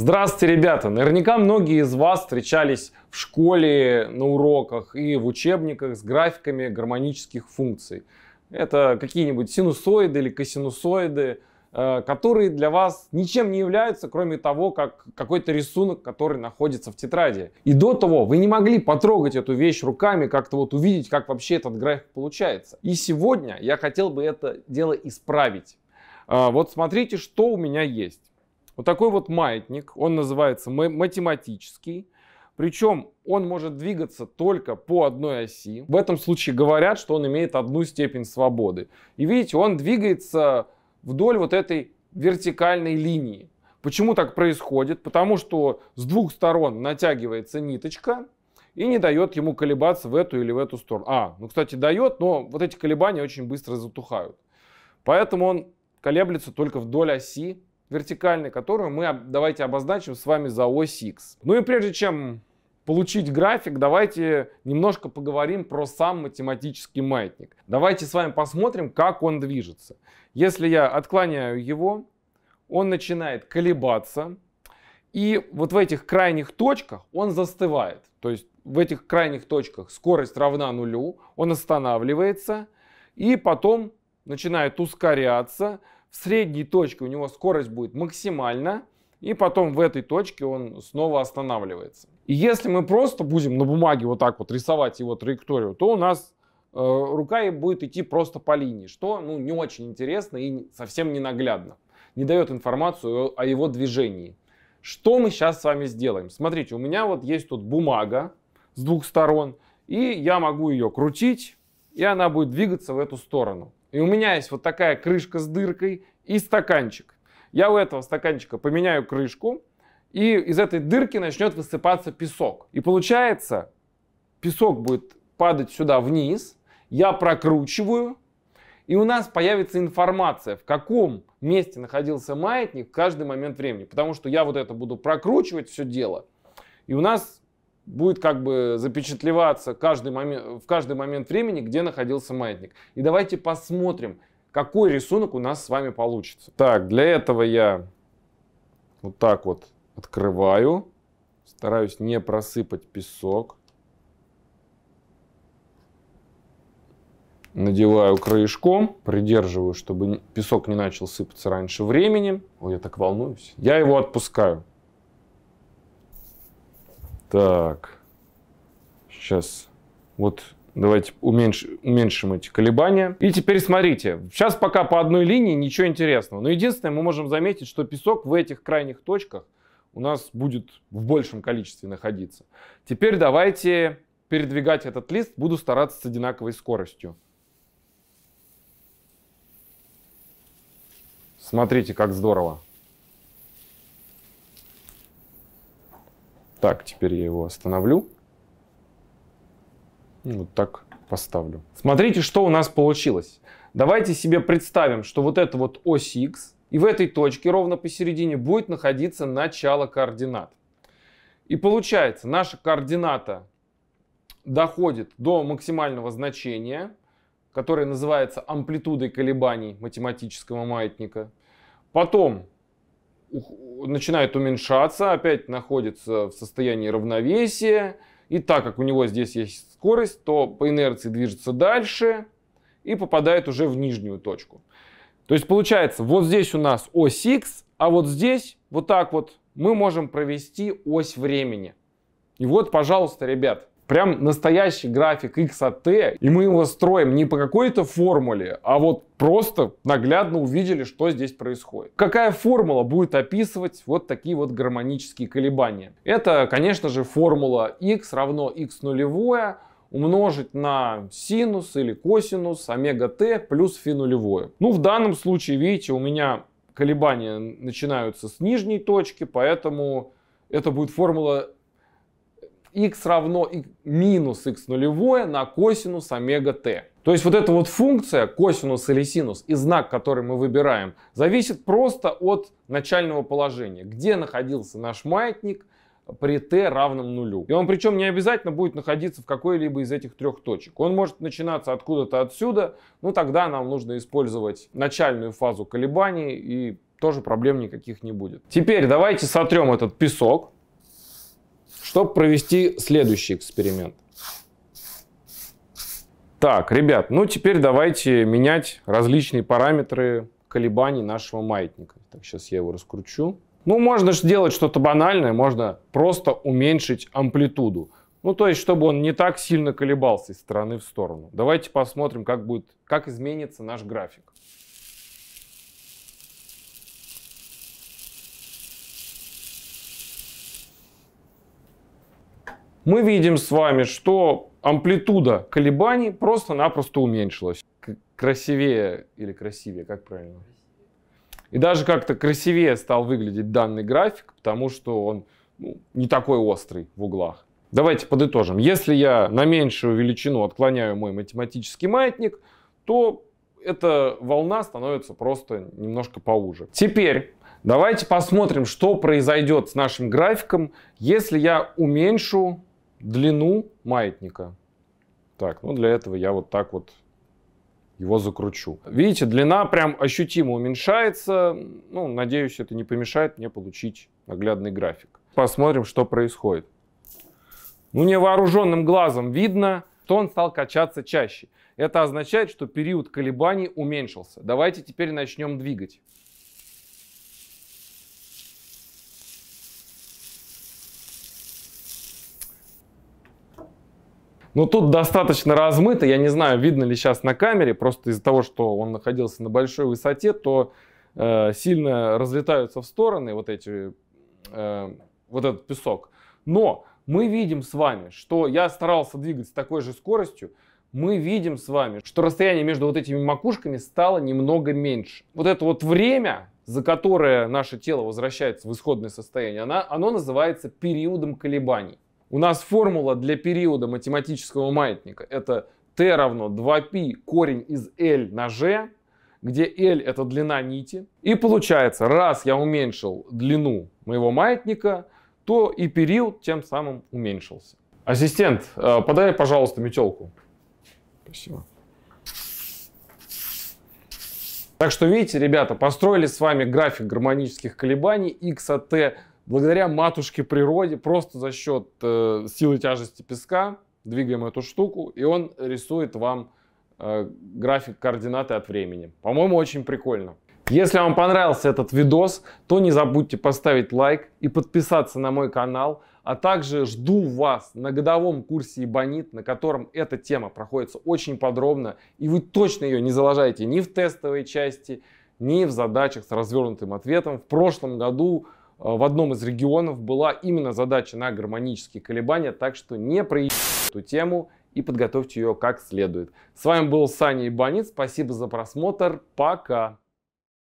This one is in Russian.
Здравствуйте, ребята! Наверняка многие из вас встречались в школе, на уроках и в учебниках с графиками гармонических функций. Это какие-нибудь синусоиды или косинусоиды, э, которые для вас ничем не являются, кроме того, как какой-то рисунок, который находится в тетради. И до того вы не могли потрогать эту вещь руками, как-то вот увидеть, как вообще этот график получается. И сегодня я хотел бы это дело исправить. Э, вот смотрите, что у меня есть. Вот такой вот маятник, он называется математический. Причем он может двигаться только по одной оси. В этом случае говорят, что он имеет одну степень свободы. И видите, он двигается вдоль вот этой вертикальной линии. Почему так происходит? Потому что с двух сторон натягивается ниточка и не дает ему колебаться в эту или в эту сторону. А, ну, кстати, дает, но вот эти колебания очень быстро затухают. Поэтому он колеблется только вдоль оси вертикальной, которую мы давайте обозначим с вами за ось X. Ну и прежде чем получить график, давайте немножко поговорим про сам математический маятник. Давайте с вами посмотрим, как он движется. Если я отклоняю его, он начинает колебаться, и вот в этих крайних точках он застывает. То есть в этих крайних точках скорость равна нулю, он останавливается, и потом начинает ускоряться, в средней точке у него скорость будет максимальна, и потом в этой точке он снова останавливается. И если мы просто будем на бумаге вот так вот рисовать его траекторию, то у нас э, рука будет идти просто по линии, что ну, не очень интересно и совсем не наглядно. Не дает информацию о его движении. Что мы сейчас с вами сделаем? Смотрите, у меня вот есть тут бумага с двух сторон, и я могу ее крутить, и она будет двигаться в эту сторону. И у меня есть вот такая крышка с дыркой и стаканчик. Я у этого стаканчика поменяю крышку, и из этой дырки начнет высыпаться песок. И получается, песок будет падать сюда вниз, я прокручиваю, и у нас появится информация, в каком месте находился маятник в каждый момент времени. Потому что я вот это буду прокручивать все дело, и у нас будет как бы запечатлеваться каждый момент, в каждый момент времени, где находился маятник. И давайте посмотрим, какой рисунок у нас с вами получится. Так, для этого я вот так вот открываю, стараюсь не просыпать песок. надеваю краешком, придерживаю, чтобы песок не начал сыпаться раньше времени. Ой, я так волнуюсь. Я его отпускаю. Так, сейчас вот Давайте уменьш, уменьшим эти колебания. И теперь смотрите, сейчас пока по одной линии ничего интересного. Но единственное, мы можем заметить, что песок в этих крайних точках у нас будет в большем количестве находиться. Теперь давайте передвигать этот лист. Буду стараться с одинаковой скоростью. Смотрите, как здорово. Так, теперь я его остановлю. Вот так поставлю. Смотрите, что у нас получилось. Давайте себе представим, что вот это вот ось X, и в этой точке ровно посередине будет находиться начало координат. И получается, наша координата доходит до максимального значения, которое называется амплитудой колебаний математического маятника. Потом начинает уменьшаться, опять находится в состоянии равновесия. И так как у него здесь есть скорость, то по инерции движется дальше и попадает уже в нижнюю точку. То есть получается, вот здесь у нас ось x, а вот здесь, вот так вот, мы можем провести ось времени. И вот, пожалуйста, ребят, прям настоящий график X от T, и мы его строим не по какой-то формуле, а вот просто наглядно увидели, что здесь происходит. Какая формула будет описывать вот такие вот гармонические колебания? Это, конечно же, формула x равно x нулевое умножить на синус или косинус омега t плюс фи нулевое. Ну, в данном случае, видите, у меня колебания начинаются с нижней точки, поэтому это будет формула x равно минус x нулевое на косинус омега t. То есть вот эта вот функция, косинус или синус, и знак, который мы выбираем, зависит просто от начального положения, где находился наш маятник при t равном нулю. И он причем не обязательно будет находиться в какой-либо из этих трех точек. Он может начинаться откуда-то отсюда, ну тогда нам нужно использовать начальную фазу колебаний и тоже проблем никаких не будет. Теперь давайте сотрем этот песок чтобы провести следующий эксперимент. Так, ребят, ну теперь давайте менять различные параметры колебаний нашего маятника. Так, сейчас я его раскручу. Ну, можно же сделать что-то банальное, можно просто уменьшить амплитуду. Ну, то есть, чтобы он не так сильно колебался из стороны в сторону. Давайте посмотрим, как, будет, как изменится наш график. мы видим с вами, что амплитуда колебаний просто-напросто уменьшилась. Красивее или красивее, как правильно? И даже как-то красивее стал выглядеть данный график, потому что он ну, не такой острый в углах. Давайте подытожим. Если я на меньшую величину отклоняю мой математический маятник, то эта волна становится просто немножко поуже. Теперь давайте посмотрим, что произойдет с нашим графиком, если я уменьшу длину маятника. Так, ну для этого я вот так вот его закручу. Видите, длина прям ощутимо уменьшается. Ну, надеюсь, это не помешает мне получить наглядный график. Посмотрим, что происходит. Ну, невооруженным глазом видно, что он стал качаться чаще. Это означает, что период колебаний уменьшился. Давайте теперь начнем двигать. Ну, тут достаточно размыто, я не знаю, видно ли сейчас на камере, просто из-за того, что он находился на большой высоте, то э, сильно разлетаются в стороны вот эти, э, вот этот песок. Но мы видим с вами, что я старался двигаться такой же скоростью, мы видим с вами, что расстояние между вот этими макушками стало немного меньше. Вот это вот время, за которое наше тело возвращается в исходное состояние, она, оно называется периодом колебаний. У нас формула для периода математического маятника – это t равно 2π корень из L на g, где L – это длина нити. И получается, раз я уменьшил длину моего маятника, то и период тем самым уменьшился. Ассистент, э, подай, пожалуйста, метелку. Спасибо. Так что видите, ребята, построили с вами график гармонических колебаний x от t благодаря матушке природе, просто за счет э, силы тяжести песка, двигаем эту штуку, и он рисует вам э, график координаты от времени. По-моему, очень прикольно. Если вам понравился этот видос, то не забудьте поставить лайк и подписаться на мой канал, а также жду вас на годовом курсе Ибонит, на котором эта тема проходится очень подробно, и вы точно ее не залажаете ни в тестовой части, ни в задачах с развернутым ответом. В прошлом году Э, в одном из регионов была именно задача на гармонические колебания, так что не проебите эту тему и подготовьте ее как следует. С вами был Саня Ибанит, спасибо за просмотр, пока!